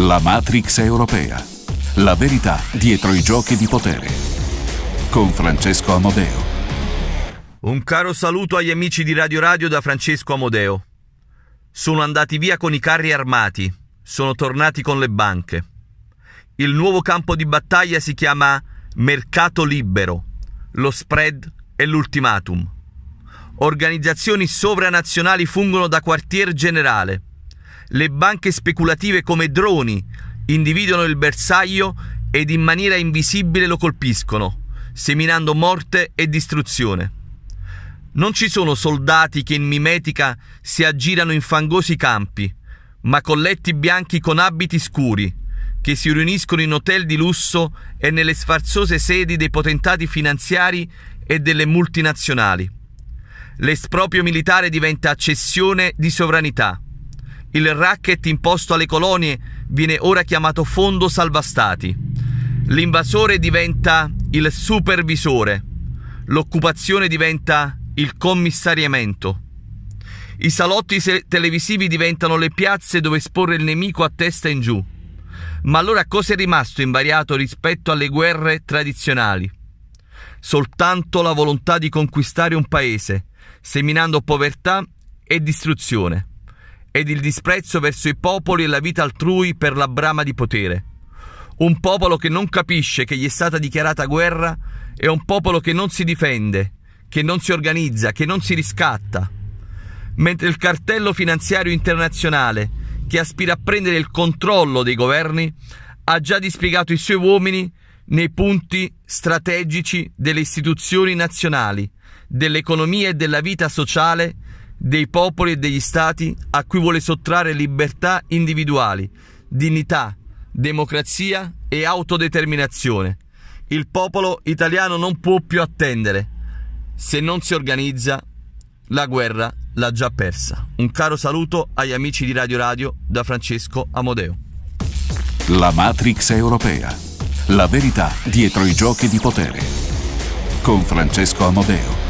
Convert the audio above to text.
La Matrix europea. La verità dietro i giochi di potere. Con Francesco Amodeo. Un caro saluto agli amici di Radio Radio da Francesco Amodeo. Sono andati via con i carri armati, sono tornati con le banche. Il nuovo campo di battaglia si chiama mercato libero, lo spread e l'ultimatum. Organizzazioni sovranazionali fungono da quartier generale le banche speculative come droni individuano il bersaglio ed in maniera invisibile lo colpiscono, seminando morte e distruzione. Non ci sono soldati che in mimetica si aggirano in fangosi campi, ma colletti bianchi con abiti scuri, che si riuniscono in hotel di lusso e nelle sfarzose sedi dei potentati finanziari e delle multinazionali. L'esproprio militare diventa cessione di sovranità il racket imposto alle colonie viene ora chiamato Fondo Salvastati. L'invasore diventa il supervisore. L'occupazione diventa il commissariamento. I salotti televisivi diventano le piazze dove esporre il nemico a testa in giù. Ma allora cosa è rimasto invariato rispetto alle guerre tradizionali? Soltanto la volontà di conquistare un paese, seminando povertà e distruzione ed il disprezzo verso i popoli e la vita altrui per la brama di potere. Un popolo che non capisce che gli è stata dichiarata guerra è un popolo che non si difende, che non si organizza, che non si riscatta. Mentre il cartello finanziario internazionale, che aspira a prendere il controllo dei governi, ha già dispiegato i suoi uomini nei punti strategici delle istituzioni nazionali, dell'economia e della vita sociale dei popoli e degli stati a cui vuole sottrarre libertà individuali, dignità, democrazia e autodeterminazione. Il popolo italiano non può più attendere. Se non si organizza, la guerra l'ha già persa. Un caro saluto agli amici di Radio Radio da Francesco Amodeo. La Matrix europea. La verità dietro i giochi di potere. Con Francesco Amodeo.